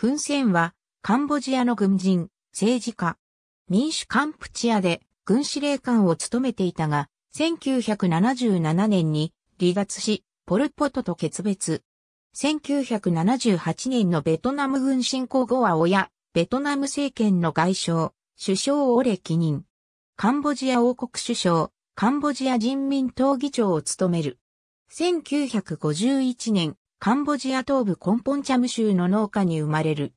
フン・センは、カンボジアの軍人、政治家、民主カンプチアで軍司令官を務めていたが、1977年に離脱し、ポル・ポトと決別。1978年のベトナム軍侵攻後は親、ベトナム政権の外相、首相折れ、記任。カンボジア王国首相、カンボジア人民党議長を務める。1951年、カンボジア東部コンポンチャム州の農家に生まれる。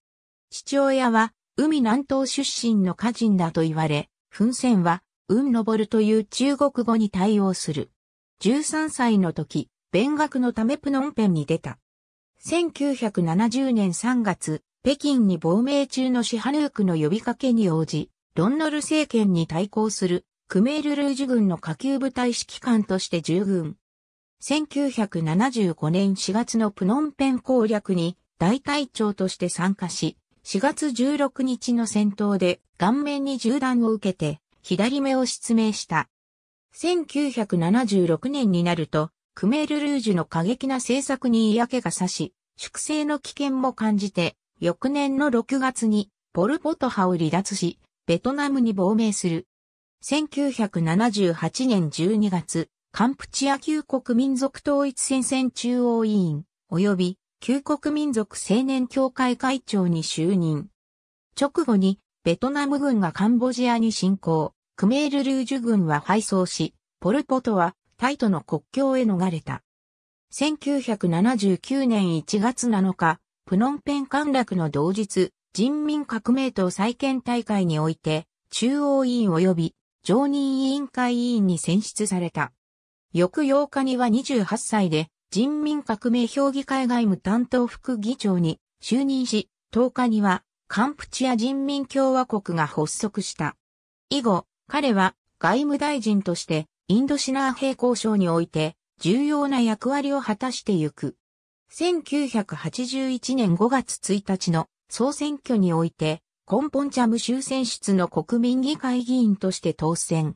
父親は、海南東出身の家人だと言われ、噴泉は、運登るという中国語に対応する。13歳の時、勉学のためプノンペンに出た。1970年3月、北京に亡命中のシハヌークの呼びかけに応じ、ロンノル政権に対抗する、クメールルージュ軍の下級部隊指揮官として従軍。1975年4月のプノンペン攻略に大隊長として参加し、4月16日の戦闘で顔面に銃弾を受けて左目を失明した。1976年になると、クメールルージュの過激な政策に嫌気がさし、粛清の危険も感じて、翌年の6月にポルポト派を離脱し、ベトナムに亡命する。1978年12月、カンプチア旧国民族統一戦線中央委員、及び旧国民族青年協会会長に就任。直後に、ベトナム軍がカンボジアに侵攻、クメールルージュ軍は敗走し、ポルポトはタイとの国境へ逃れた。1979年1月7日、プノンペン陥落の同日、人民革命党再建大会において、中央委員及び常任委員会委員に選出された。翌8日には28歳で人民革命評議会外務担当副議長に就任し、10日にはカンプチア人民共和国が発足した。以後、彼は外務大臣としてインドシナー平交渉において重要な役割を果たしてゆく。1981年5月1日の総選挙において、コンポンチャム州選出の国民議会議員として当選。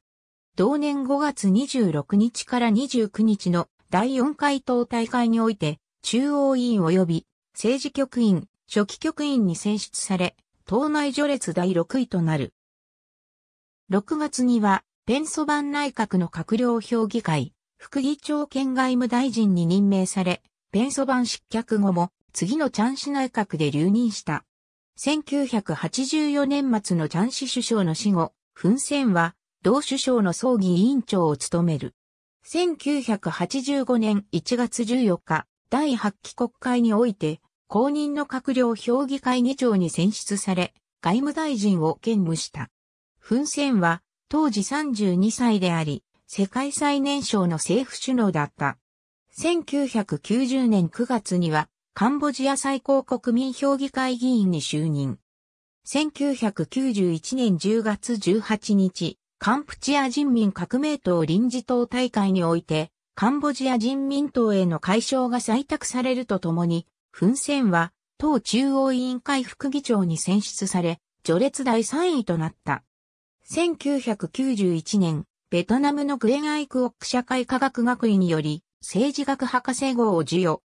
同年5月26日から29日の第4回党大会において、中央委員及び政治局員、初期局員に選出され、党内序列第6位となる。6月には、ペンソバン内閣の閣僚評議会、副議長兼外務大臣に任命され、ペンソバン失脚後も、次のチャン氏内閣で留任した。1984年末のチャン氏首相の死後、フン・センは同首相の葬儀委員長を務める。1985年1月14日、第8期国会において、公認の閣僚評議会議長に選出され、外務大臣を兼務した。フン・センは、当時32歳であり、世界最年少の政府首脳だった。1990年9月には、カンボジア最高国民評議会議員に就任。1991年10月18日、カンプチア人民革命党臨時党大会において、カンボジア人民党への解消が採択されるとともに、フン・センは党中央委員会副議長に選出され、序列第3位となった。1991年、ベトナムのグレン・アイクオック社会科学学位により、政治学博士号を授与。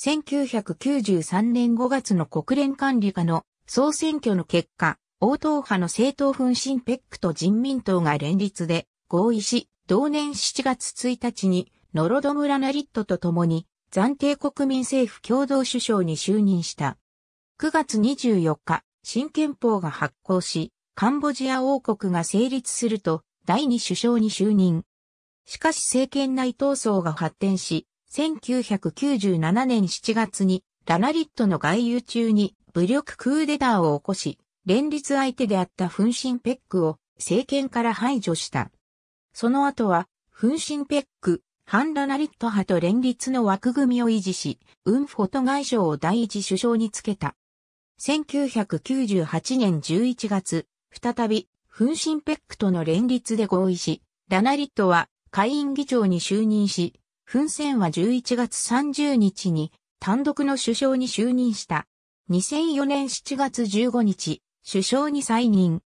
1993年5月の国連管理下の総選挙の結果、王党派の政党奮進ペックと人民党が連立で合意し、同年7月1日にノロドムラナリットと共に暫定国民政府共同首相に就任した。9月24日、新憲法が発効し、カンボジア王国が成立すると第二首相に就任。しかし政権内闘争が発展し、1997年7月にラナリットの外遊中に武力クーデターを起こし、連立相手であったフンシンペックを政権から排除した。その後は、フンシンペック、ハンラナリット派と連立の枠組みを維持し、ウンフォト外相を第一首相につけた。1998年11月、再び、フンシンペックとの連立で合意し、ラナリットは下院議長に就任し、フンセンは11月30日に単独の首相に就任した。2004年7月15日、首相に再任。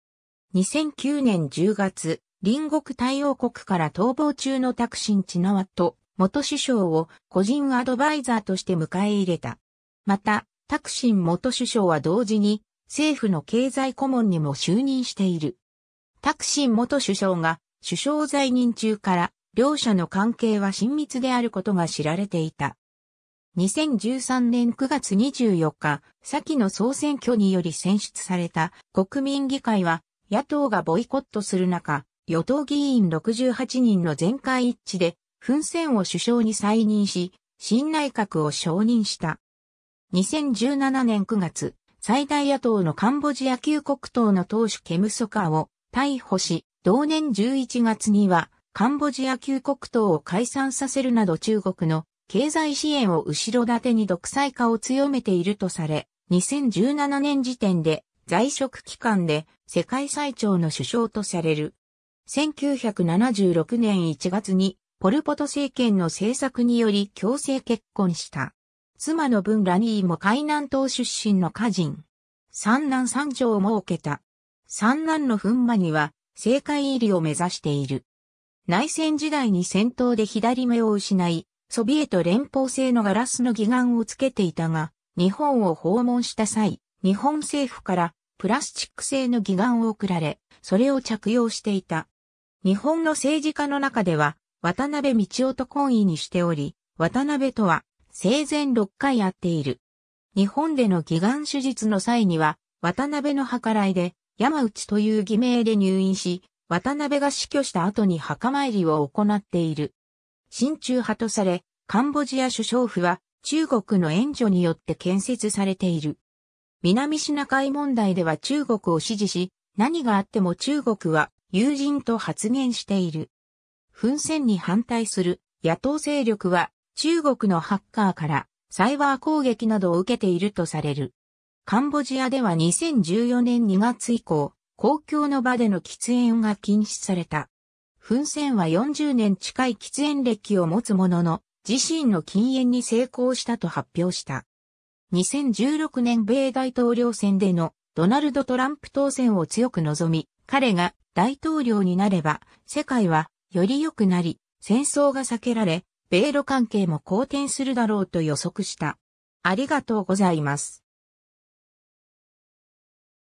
2009年10月、隣国対応国から逃亡中のタクシン・チナワと元首相を個人アドバイザーとして迎え入れた。また、タクシン元首相は同時に政府の経済顧問にも就任している。タクシン元首相が首相在任中から両者の関係は親密であることが知られていた。2013年9月24日、先の総選挙により選出された国民議会は、野党がボイコットする中、与党議員68人の全会一致で、フン・センを首相に再任し、新内閣を承認した。2017年9月、最大野党のカンボジア旧国党の党首ケムソカを逮捕し、同年11月にはカンボジア旧国党を解散させるなど中国の経済支援を後ろ盾に独裁化を強めているとされ、2017年時点で在職期間で世界最長の首相とされる。1976年1月にポルポト政権の政策により強制結婚した。妻の文ラニーも海南島出身の家人。三男三女を設けた。三男のん間には政界入りを目指している。内戦時代に戦闘で左目を失い、ソビエト連邦製のガラスの義眼をつけていたが、日本を訪問した際、日本政府からプラスチック製の義眼を送られ、それを着用していた。日本の政治家の中では、渡辺道夫と懇意にしており、渡辺とは生前6回会っている。日本での義眼手術の際には、渡辺の計らいで、山内という偽名で入院し、渡辺が死去した後に墓参りを行っている。親中派とされ、カンボジア首相府は中国の援助によって建設されている。南シナ海問題では中国を支持し、何があっても中国は友人と発言している。奮戦に反対する野党勢力は中国のハッカーからサイバー攻撃などを受けているとされる。カンボジアでは2014年2月以降、公共の場での喫煙が禁止された。噴泉は40年近い喫煙歴を持つものの、自身の禁煙に成功したと発表した。2016年米大統領選でのドナルド・トランプ当選を強く望み、彼が大統領になれば世界はより良くなり、戦争が避けられ、米ロ関係も好転するだろうと予測した。ありがとうございます。